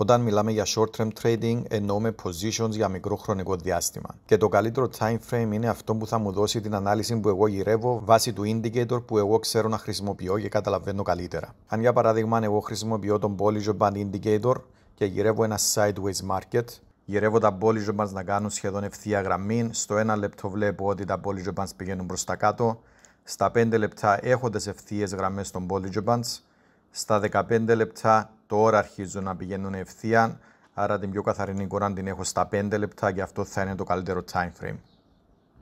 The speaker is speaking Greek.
Όταν μιλάμε για short term trading, εννοούμε positions για μικρό χρονικό διάστημα. Και το καλύτερο time frame είναι αυτό που θα μου δώσει την ανάλυση που εγώ γυρεύω βάσει του indicator που εγώ ξέρω να χρησιμοποιώ και καταλαβαίνω καλύτερα. Αν για παράδειγμα, εγώ χρησιμοποιώ τον Bollinger Band Indicator και γυρεύω ένα sideways market, γυρεύω τα Bollinger Bands να κάνουν σχεδόν ευθεία γραμμή. Στο ένα λεπτό βλέπω ότι τα Bollinger Bands πηγαίνουν προς τα κάτω. Στα 5 λεπτά έχω τις ευθείες γραμμές των Bollinger Bands. Στα 15 λεπτά τώρα αρχίζουν να πηγαίνουν ευθεία, άρα την πιο καθαρή εικόνα την έχω στα 5 λεπτά και αυτό θα είναι το καλύτερο time frame.